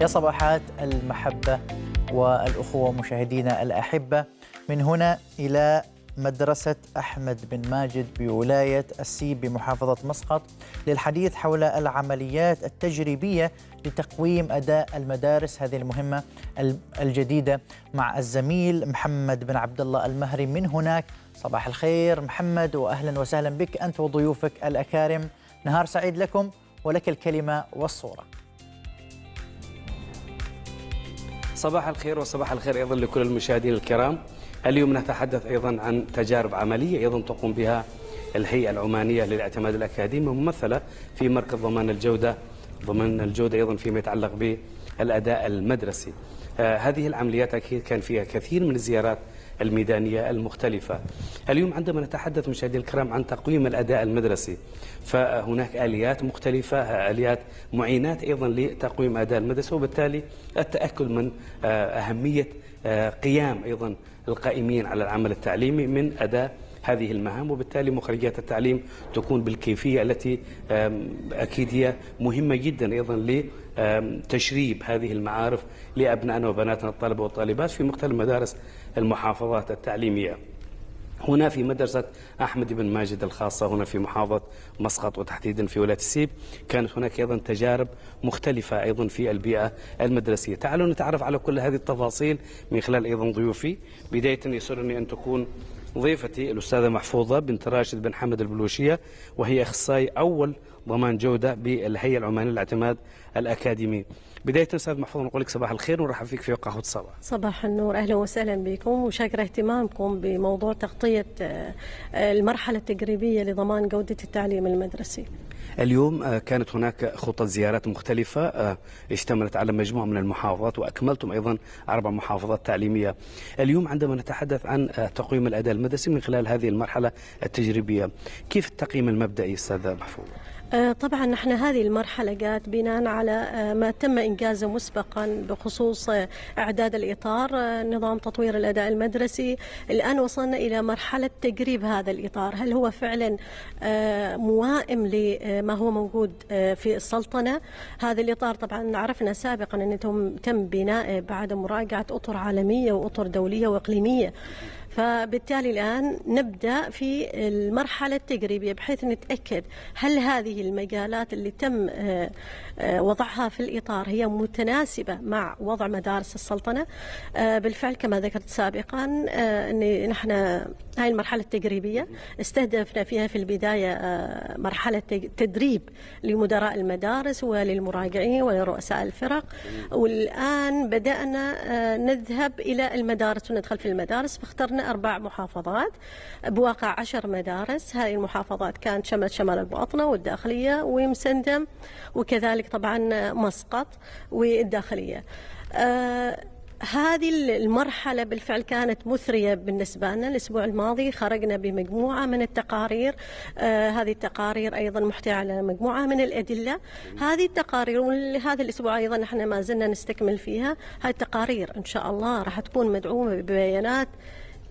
يا صباحات المحبة والأخوة مشاهدينا الأحبة من هنا إلى مدرسة أحمد بن ماجد بولاية السيب بمحافظة مسقط للحديث حول العمليات التجريبية لتقويم أداء المدارس هذه المهمة الجديدة مع الزميل محمد بن عبد الله المهري من هناك صباح الخير محمد وأهلا وسهلا بك أنت وضيوفك الأكارم نهار سعيد لكم ولك الكلمة والصورة صباح الخير وصباح الخير أيضا لكل المشاهدين الكرام اليوم نتحدث أيضا عن تجارب عملية أيضا تقوم بها الهيئة العمانية للاعتماد الأكاديمي ممثلة في مركز ضمان الجودة ضمن الجودة أيضا فيما يتعلق بالأداء المدرسي آه، هذه العمليات أكيد كان فيها كثير من الزيارات الميدانية المختلفة اليوم عندما نتحدث مشاهدي الكرام عن تقويم الأداء المدرسي فهناك آليات مختلفة آليات معينات أيضا لتقويم أداء المدرسة وبالتالي التأكد من آه، أهمية آه، قيام أيضا القائمين على العمل التعليمي من أداء هذه المهام وبالتالي مخرجات التعليم تكون بالكيفية التي أكيد هي مهمة جدا أيضا لتشريب هذه المعارف لأبنائنا وبناتنا الطلبة والطالبات في مختلف المدارس المحافظات التعليمية هنا في مدرسة أحمد بن ماجد الخاصة هنا في محافظة مسقط وتحديدا في ولاية السيب كانت هناك أيضا تجارب مختلفة أيضا في البيئة المدرسية تعالوا نتعرف على كل هذه التفاصيل من خلال أيضا ضيوفي بداية يسرني أن تكون ضيفتي الأستاذة محفوظة بنت راشد بن حمد البلوشية وهي أخصائي أول ضمان جودة بالهيئة العمانية للاعتماد الأكاديمي بداية أستاذ محفوظ نقول لك صباح الخير ونرحب فيك في قهوة الصباح صباح النور أهلا وسهلا بكم وشاكرة اهتمامكم بموضوع تغطية آه، المرحلة التجريبية لضمان جودة التعليم المدرسي اليوم آه، كانت هناك خطط زيارات مختلفة آه، اشتملت على مجموعة من المحافظات وأكملتم أيضا أربع محافظات تعليمية اليوم عندما نتحدث عن آه، تقويم الأداء المدرسي من خلال هذه المرحلة التجريبية كيف التقييم المبدئي أستاذ محفوظ؟ آه، طبعا نحن هذه المرحلة جات بناء على آه، ما تم إنجازه مسبقا بخصوص آه، إعداد الإطار نظام تطوير الأداء المدرسي الآن وصلنا إلى مرحلة تقريب هذا الإطار هل هو فعلا موائم لما هو موجود في السلطنة هذا الإطار طبعا عرفنا سابقا أنه تم بناء بعد مراجعة أطر عالمية وأطر دولية وإقليمية فبالتالي الآن نبدأ في المرحلة التجريبية بحيث نتأكد هل هذه المجالات اللي تم آه، آه، وضعها في الإطار هي متناسبة مع وضع مدارس السلطنة آه، بالفعل كما ذكرت سابقا أن نحن هاي المرحلة التجريبية استهدفنا فيها في البداية مرحلة تدريب لمدراء المدارس وللمراجعين ولرؤساء الفرق والآن بدأنا نذهب إلى المدارس وندخل في المدارس فاخترنا أربع محافظات بواقع عشر مدارس هذه المحافظات كانت شمال شمال الباطنة والداخلية ومسندم وكذلك طبعا مسقط والداخلية آه، هذه المرحلة بالفعل كانت مثرية بالنسبة لنا الأسبوع الماضي خرجنا بمجموعة من التقارير آه هذه التقارير أيضا محتوى على مجموعة من الأدلة هذه التقارير وهذا الأسبوع أيضا نحن ما زلنا نستكمل فيها هذه التقارير إن شاء الله راح تكون مدعومة ببيانات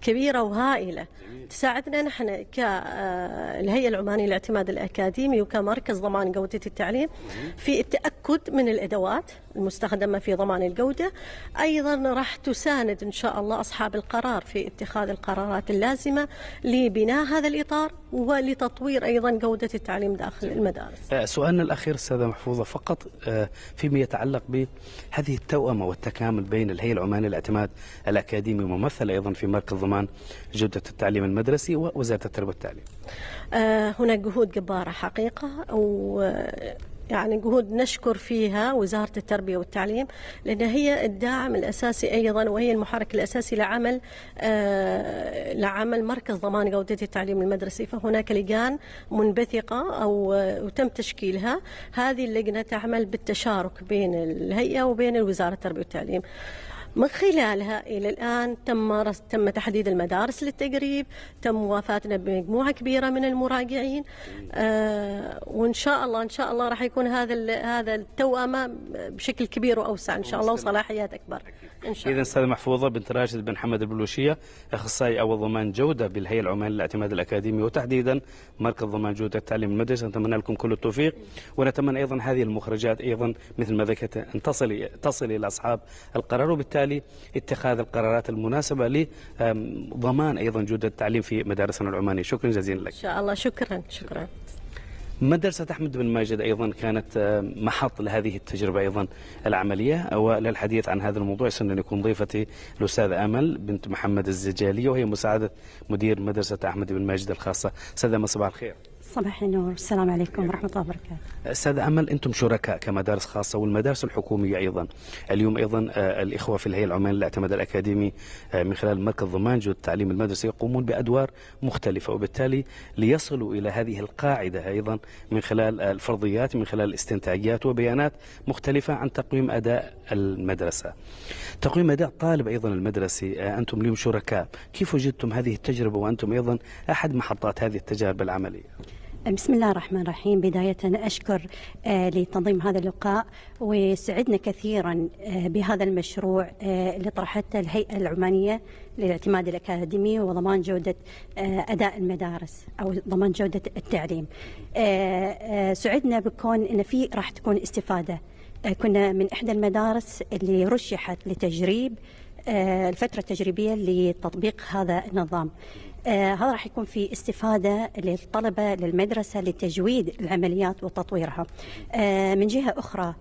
كبيرة وهائلة جميل. تساعدنا نحن كالهيئة آه، العمانية للاعتماد الأكاديمي وكمركز ضمان جودة التعليم في التأكد من الأدوات المستخدمة في ضمان الجودة أيضا راح تساند إن شاء الله أصحاب القرار في اتخاذ القرارات اللازمة لبناء هذا الإطار ولتطوير أيضا جودة التعليم داخل المدارس آه، سؤالنا الأخير أستاذة محفوظة فقط آه، فيما يتعلق بهذه التوأمة والتكامل بين الهيئة العمانية للاعتماد الأكاديمي ممثلة أيضا في مركز ضمان جودة التعليم المدرسي ووزارة التربية والتعليم آه، هناك جهود جبارة حقيقة و آه، يعني جهود نشكر فيها وزارة التربية والتعليم لأن هي الداعم الأساسي أيضا وهي المحرك الأساسي لعمل آه، لعمل مركز ضمان جودة التعليم المدرسي فهناك لجان منبثقة أو وتم تشكيلها هذه اللجنة تعمل بالتشارك بين الهيئة وبين وزاره التربية والتعليم من خلالها إلى الآن تم تم تحديد المدارس للتقريب تم موافاتنا بمجموعة كبيرة من المراجعين آه وإن شاء الله إن شاء الله راح يكون هذا هذا التوأمة بشكل كبير وأوسع إن شاء الله وصلاحيات أكبر إن شاء الله إذا أستاذ محفوظة بنت راشد بن حمد البلوشية أخصائي أول ضمان جودة بالهيئة العمانية للاعتماد الأكاديمي وتحديدا مركز ضمان جودة التعليم المدرسي نتمنى لكم كل التوفيق ونتمنى أيضا هذه المخرجات أيضا مثل ما ذكرت أن تصل تصل إلى أصحاب القرار وبالتالي وبالتالي اتخاذ القرارات المناسبة لضمان أيضا جودة التعليم في مدارسنا العمانية شكرا جزيلا لك إن شاء الله شكرا شكرا مدرسة أحمد بن ماجد أيضا كانت آه، محط لهذه التجربة أيضا العملية وللحديث عن هذا الموضوع سنن يكون ضيفتي الأستاذ أمل بنت محمد الزجالية وهي مساعدة مدير مدرسة أحمد بن ماجد الخاصة سيدة مصباح الخير صباح النور السلام عليكم ورحمة الله وبركاته أستاذ أمل أنتم شركاء كمدارس خاصة والمدارس الحكومية أيضا اليوم أيضا آه، الإخوة في الهيئة العمانية للاعتماد الأكاديمي آه، من خلال مركز ضمان جودة التعليم المدرسي يقومون بأدوار مختلفة وبالتالي ليصلوا إلى هذه القاعدة أيضا من خلال الفرضيات من خلال الاستنتاجات وبيانات مختلفة عن تقويم أداء المدرسة تقويم أداء الطالب أيضا المدرسي آه، أنتم اليوم شركاء كيف وجدتم هذه التجربة وأنتم أيضا أحد محطات هذه التجارب العملية بسم الله الرحمن الرحيم بداية أشكر آه، لتنظيم هذا اللقاء وسعدنا كثيرا آه، بهذا المشروع اللي آه، طرحته الهيئة العمانية للاعتماد الأكاديمي وضمان جودة أداء المدارس أو ضمان جودة التعليم سعدنا بكون أن في راح تكون استفادة كنا من إحدى المدارس اللي رشحت لتجريب آه، الفترة التجريبية لتطبيق هذا النظام آه، هذا راح يكون في استفادة للطلبة للمدرسة لتجويد العمليات وتطويرها آه، من جهة أخرى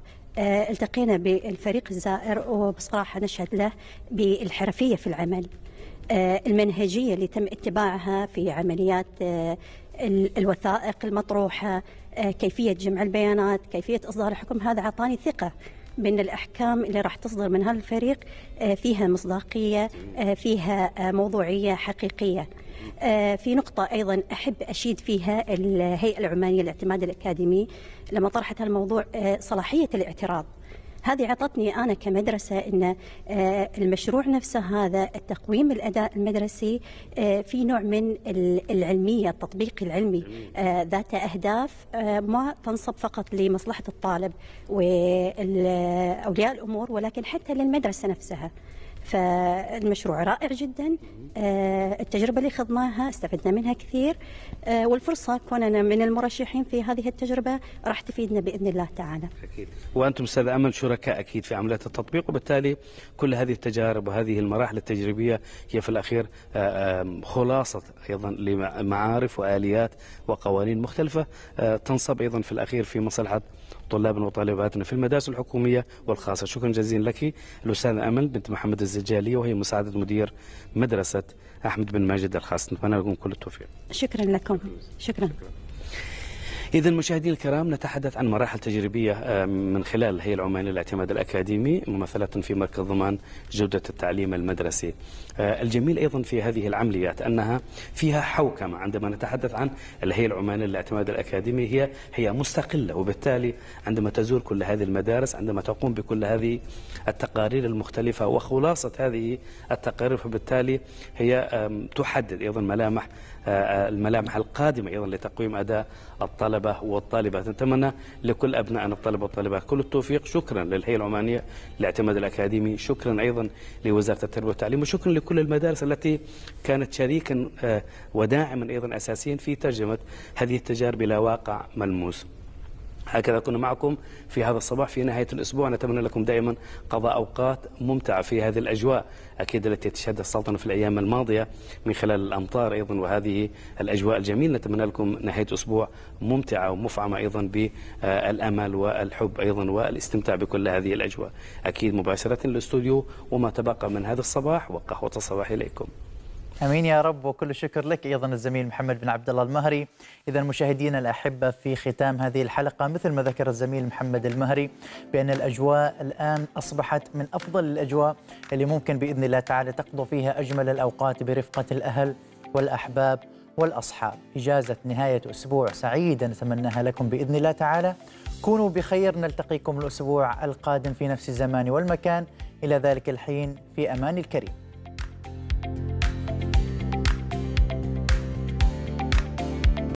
التقينا بالفريق الزائر وبصراحة نشهد له بالحرفية في العمل المنهجية اللي تم اتباعها في عمليات الوثائق المطروحة كيفية جمع البيانات كيفية إصدار الحكم هذا أعطاني ثقة بأن الأحكام اللي راح تصدر من هذا الفريق آه، فيها مصداقية آه، فيها آه، موضوعية حقيقية في نقطة أيضا أحب أشيد فيها الهيئة العمانية للاعتماد الأكاديمي لما طرحت الموضوع صلاحية الاعتراض هذه عطتني أنا كمدرسة أن آه، المشروع نفسه هذا التقويم الأداء المدرسي آه، في نوع من العلمية التطبيق العلمي آه، ذات أهداف ما تنصب فقط لمصلحة الطالب وأولياء الأمور ولكن حتى للمدرسة نفسها فالمشروع رائع جدا آه، التجربة اللي خضناها استفدنا منها كثير آه، والفرصة كوننا من المرشحين في هذه التجربة راح تفيدنا بإذن الله تعالى أكيد وأنتم أستاذ أمل شركاء أكيد في عملية التطبيق وبالتالي كل هذه التجارب وهذه المراحل التجريبية هي في الأخير آه، خلاصة أيضا لمعارف وآليات وقوانين مختلفة تنصب أيضا في الأخير في مصلحة طلاب وطالباتنا في المدارس الحكومية والخاصة شكرا جزيلا لك الأستاذة أمل بنت محمد الزجالي وهي مساعدة مدير مدرسة أحمد بن ماجد الخاص نتمنى لكم كل التوفيق شكرا لكم شكرا, شكرا. إذا مشاهدينا الكرام نتحدث عن مراحل تجريبية آه، من خلال الهيئة العمانية للاعتماد الأكاديمي ممثلة في مركز ضمان جودة التعليم المدرسي آه، الجميل أيضا في هذه العمليات أنها فيها حوكمة عندما نتحدث عن الهيئة العمانية للاعتماد الأكاديمي هي هي مستقلة وبالتالي عندما تزور كل هذه المدارس عندما تقوم بكل هذه التقارير المختلفة وخلاصة هذه التقارير فبالتالي هي تحدد أيضا ملامح الملامح القادمة أيضا لتقويم أداء الطلبة والطالبات نتمنى لكل أبنائنا الطلبة والطالبات كل التوفيق شكرا للهيئة العمانية للاعتماد الأكاديمي شكرا أيضا لوزارة التربية والتعليم وشكرا لكل المدارس التي كانت شريكا آه، وداعما أيضا أساسيا في ترجمة هذه التجارب إلى واقع ملموس هكذا كنا معكم في هذا الصباح في نهاية الأسبوع نتمنى لكم دائما قضاء أوقات ممتعة في هذه الأجواء أكيد التي تشهدها السلطنة في الأيام الماضية من خلال الأمطار أيضا وهذه الأجواء الجميلة نتمنى لكم نهاية أسبوع ممتعة ومفعمة أيضا بالأمل والحب أيضا والاستمتاع بكل هذه الأجواء أكيد مباشرة للاستوديو وما تبقى من هذا الصباح وقهوة الصباح إليكم امين يا رب وكل الشكر لك ايضا الزميل محمد بن عبد الله المهري. اذا مشاهدينا الاحبه في ختام هذه الحلقه مثل ما ذكر الزميل محمد المهري بان الاجواء الان اصبحت من افضل الاجواء اللي ممكن باذن الله تعالى تقضوا فيها اجمل الاوقات برفقه الاهل والاحباب والاصحاب. اجازه نهايه اسبوع سعيده نتمناها لكم باذن الله تعالى. كونوا بخير نلتقيكم الاسبوع القادم في نفس الزمان والمكان الى ذلك الحين في امان الكريم.